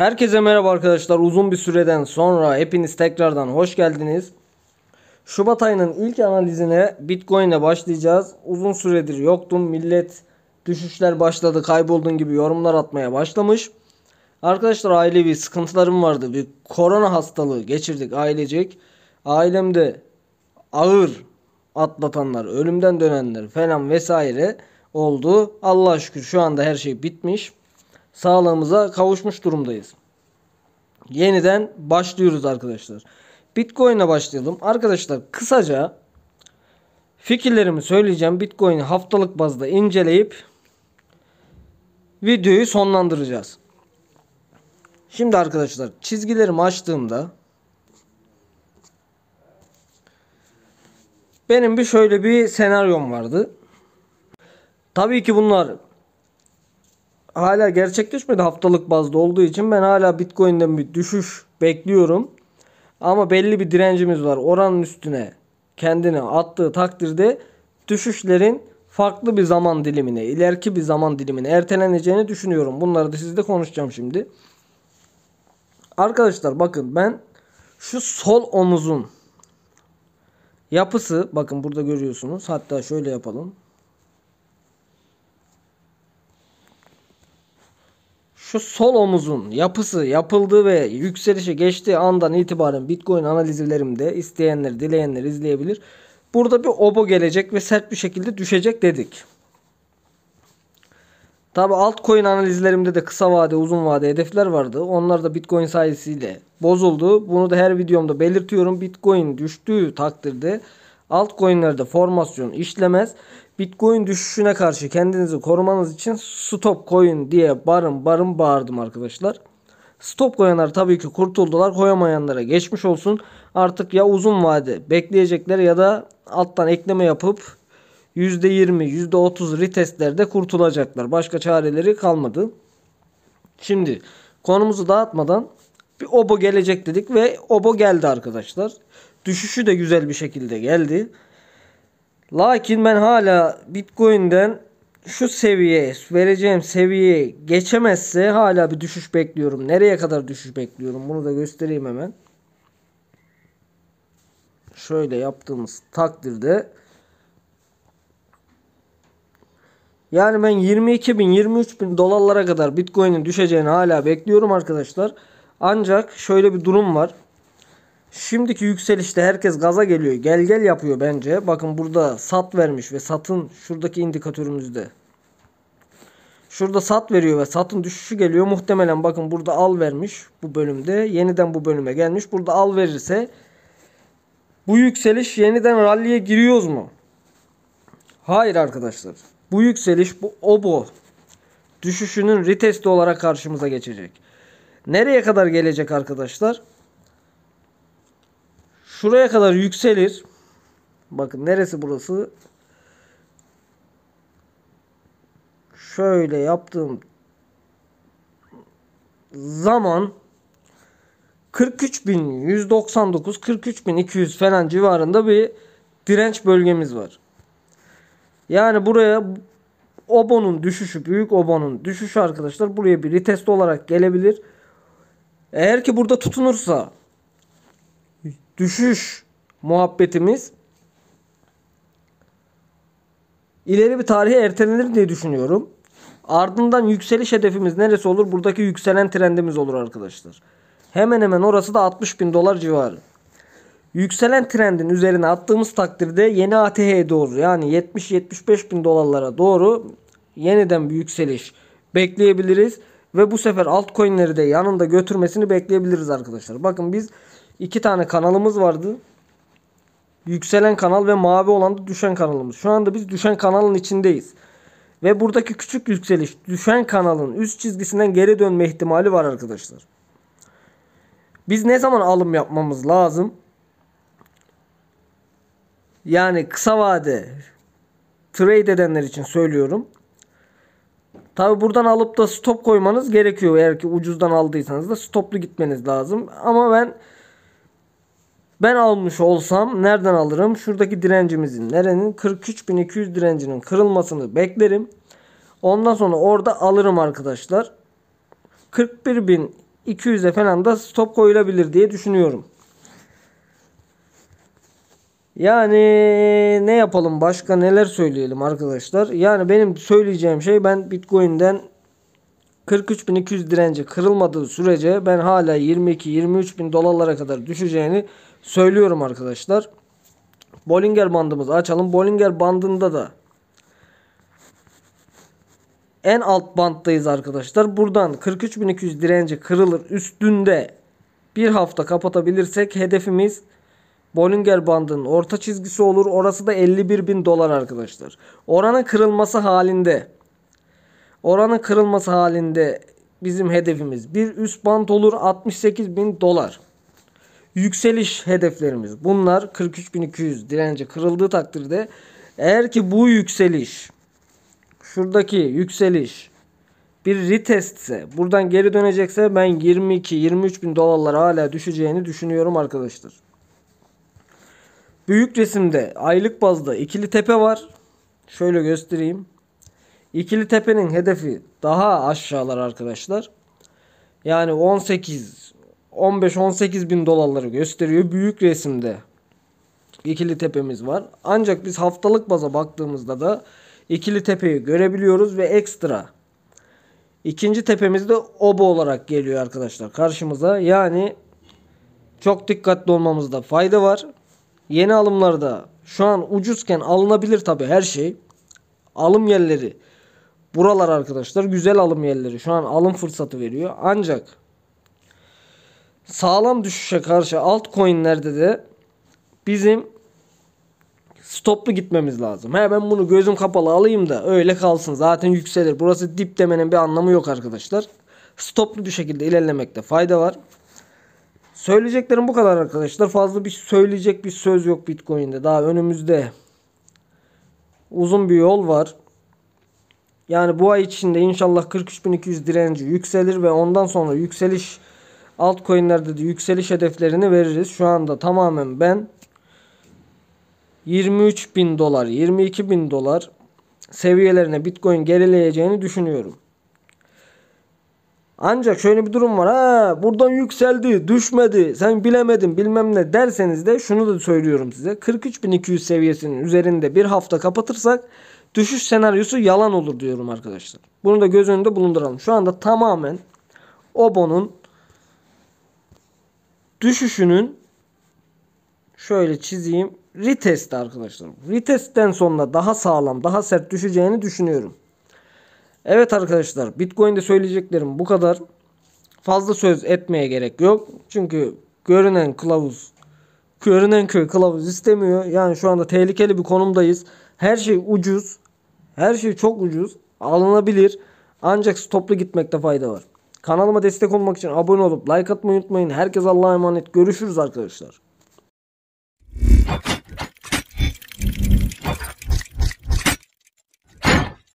Herkese merhaba arkadaşlar. Uzun bir süreden sonra hepiniz tekrardan hoş geldiniz. Şubat ayının ilk analizine Bitcoin ile başlayacağız. Uzun süredir yoktum. Millet düşüşler başladı kayboldun gibi yorumlar atmaya başlamış. Arkadaşlar ailevi sıkıntılarım vardı. Bir korona hastalığı geçirdik ailecek. Ailemde ağır atlatanlar, ölümden dönenler falan vesaire oldu. Allah şükür şu anda her şey bitmiş sağlığımıza kavuşmuş durumdayız. Yeniden başlıyoruz arkadaşlar. Bitcoin'e başlayalım. Arkadaşlar kısaca fikirlerimi söyleyeceğim. Bitcoin'i haftalık bazda inceleyip videoyu sonlandıracağız. Şimdi arkadaşlar çizgilerimi açtığımda benim bir şöyle bir senaryom vardı. Tabii ki bunlar hala gerçekleşmedi haftalık bazda olduğu için ben hala Bitcoin'den bir düşüş bekliyorum. Ama belli bir direncimiz var. Oranın üstüne kendini attığı takdirde düşüşlerin farklı bir zaman dilimine, ileriki bir zaman dilimine erteleneceğini düşünüyorum. Bunları da sizle konuşacağım şimdi. Arkadaşlar bakın ben şu sol omuzun yapısı bakın burada görüyorsunuz. Hatta şöyle yapalım. şu sol omuzun yapısı yapıldığı ve yükselişe geçtiği andan itibaren Bitcoin analizlerimde isteyenler, dileyenler izleyebilir. Burada bir obo gelecek ve sert bir şekilde düşecek dedik. Tabi altcoin analizlerimde de kısa vade uzun vade hedefler vardı. Onlar da bitcoin sayesiyle bozuldu. Bunu da her videomda belirtiyorum. Bitcoin düştüğü takdirde Altcoin'lerde formasyon işlemez. Bitcoin düşüşüne karşı kendinizi korumanız için stop koyun diye barın barın bağırdım arkadaşlar. Stop koyanlar tabii ki kurtuldular. Koyamayanlara geçmiş olsun. Artık ya uzun vade bekleyecekler ya da alttan ekleme yapıp %20, %30 retestlerde kurtulacaklar. Başka çareleri kalmadı. Şimdi konumuzu dağıtmadan bir Obo gelecek dedik ve Obo geldi arkadaşlar. Düşüşü de güzel bir şekilde geldi. Lakin ben hala Bitcoin'den şu seviye vereceğim seviye geçemezse hala bir düşüş bekliyorum. Nereye kadar düşüş bekliyorum? Bunu da göstereyim hemen. Şöyle yaptığımız takdirde yani ben 22 bin 23 bin dolarlara kadar Bitcoin'in düşeceğini hala bekliyorum arkadaşlar. Ancak şöyle bir durum var. Şimdiki yükselişte herkes gaza geliyor. Gel gel yapıyor bence. Bakın burada sat vermiş ve satın şuradaki indikatörümüzde. Şurada sat veriyor ve satın düşüşü geliyor. Muhtemelen bakın burada al vermiş bu bölümde. Yeniden bu bölüme gelmiş. Burada al verirse bu yükseliş yeniden rallye giriyoruz mu? Hayır arkadaşlar. Bu yükseliş bu obo düşüşünün retesti olarak karşımıza geçecek nereye kadar gelecek arkadaşlar? Şuraya kadar yükselir. Bakın neresi burası? Şöyle yaptığım zaman 43.199 43.200 falan civarında bir direnç bölgemiz var. Yani buraya Obo'nun düşüşü, büyük Obo'nun düşüşü arkadaşlar buraya bir retest olarak gelebilir. Eğer ki burada tutunursa düşüş muhabbetimiz ileri bir tarihe ertelenir diye düşünüyorum. Ardından yükseliş hedefimiz neresi olur? Buradaki yükselen trendimiz olur arkadaşlar. Hemen hemen orası da 60 bin dolar civarı. Yükselen trendin üzerine attığımız takdirde yeni ATH'ye doğru yani 70-75 bin dolarlara doğru yeniden bir yükseliş bekleyebiliriz. Ve bu sefer altcoin'leri de yanında götürmesini bekleyebiliriz arkadaşlar. Bakın biz iki tane kanalımız vardı. Yükselen kanal ve mavi olan da düşen kanalımız. Şu anda biz düşen kanalın içindeyiz. Ve buradaki küçük yükseliş düşen kanalın üst çizgisinden geri dönme ihtimali var arkadaşlar. Biz ne zaman alım yapmamız lazım? Yani kısa vade trade edenler için söylüyorum. Tabi buradan alıp da stop koymanız gerekiyor. Eğer ki ucuzdan aldıysanız da stoplu gitmeniz lazım. Ama ben ben almış olsam nereden alırım? Şuradaki direncimizin nerenin? 43.200 direncinin kırılmasını beklerim. Ondan sonra orada alırım arkadaşlar. 41.200'e falan da stop koyulabilir diye düşünüyorum. Yani ne yapalım başka neler söyleyelim arkadaşlar. Yani benim söyleyeceğim şey ben Bitcoin'den 43.200 direnci kırılmadığı sürece ben hala 22-23 bin dolarlara kadar düşeceğini söylüyorum arkadaşlar. Bollinger bandımızı açalım. Bollinger bandında da en alt banttayız arkadaşlar. Buradan 43.200 direnci kırılır üstünde bir hafta kapatabilirsek hedefimiz Bollinger bandının orta çizgisi olur. Orası da 51 bin dolar arkadaşlar. Oranın kırılması halinde oranın kırılması halinde bizim hedefimiz bir üst band olur 68 bin dolar. Yükseliş hedeflerimiz bunlar 43.200 direnci kırıldığı takdirde eğer ki bu yükseliş şuradaki yükseliş bir retest ise buradan geri dönecekse ben 22-23 bin dolarlara hala düşeceğini düşünüyorum arkadaşlar. Büyük resimde aylık bazda ikili tepe var. Şöyle göstereyim. İkili tepenin hedefi daha aşağılar arkadaşlar. Yani 18 15-18 bin dolarları gösteriyor. Büyük resimde İkili tepemiz var. Ancak biz haftalık baza baktığımızda da ikili tepeyi görebiliyoruz ve ekstra ikinci tepemiz de obo olarak geliyor arkadaşlar karşımıza. Yani çok dikkatli olmamızda fayda var yeni alımlarda şu an ucuzken alınabilir tabi her şey. Alım yerleri buralar arkadaşlar güzel alım yerleri şu an alım fırsatı veriyor. Ancak sağlam düşüşe karşı altcoin'lerde de bizim stoplu gitmemiz lazım. He ben bunu gözüm kapalı alayım da öyle kalsın. Zaten yükselir. Burası dip demenin bir anlamı yok arkadaşlar. Stoplu bir şekilde ilerlemekte fayda var. Söyleyeceklerim bu kadar arkadaşlar. Fazla bir söyleyecek bir söz yok Bitcoin'de. Daha önümüzde uzun bir yol var. Yani bu ay içinde inşallah 43.200 direnci yükselir ve ondan sonra yükseliş altcoin'lerde de yükseliş hedeflerini veririz. Şu anda tamamen ben 23.000 dolar, 22.000 dolar seviyelerine Bitcoin gerileyeceğini düşünüyorum. Ancak şöyle bir durum var. Ha, buradan yükseldi, düşmedi, sen bilemedin bilmem ne derseniz de şunu da söylüyorum size. 43.200 seviyesinin üzerinde bir hafta kapatırsak düşüş senaryosu yalan olur diyorum arkadaşlar. Bunu da göz önünde bulunduralım. Şu anda tamamen Obo'nun düşüşünün şöyle çizeyim. Retest arkadaşlar. Retest'ten sonra daha sağlam, daha sert düşeceğini düşünüyorum. Evet arkadaşlar Bitcoin'de söyleyeceklerim bu kadar. Fazla söz etmeye gerek yok. Çünkü görünen kılavuz görünen köy kılavuz istemiyor. Yani şu anda tehlikeli bir konumdayız. Her şey ucuz. Her şey çok ucuz. Alınabilir. Ancak toplu gitmekte fayda var. Kanalıma destek olmak için abone olup like atmayı unutmayın. Herkes Allah'a emanet. Görüşürüz arkadaşlar.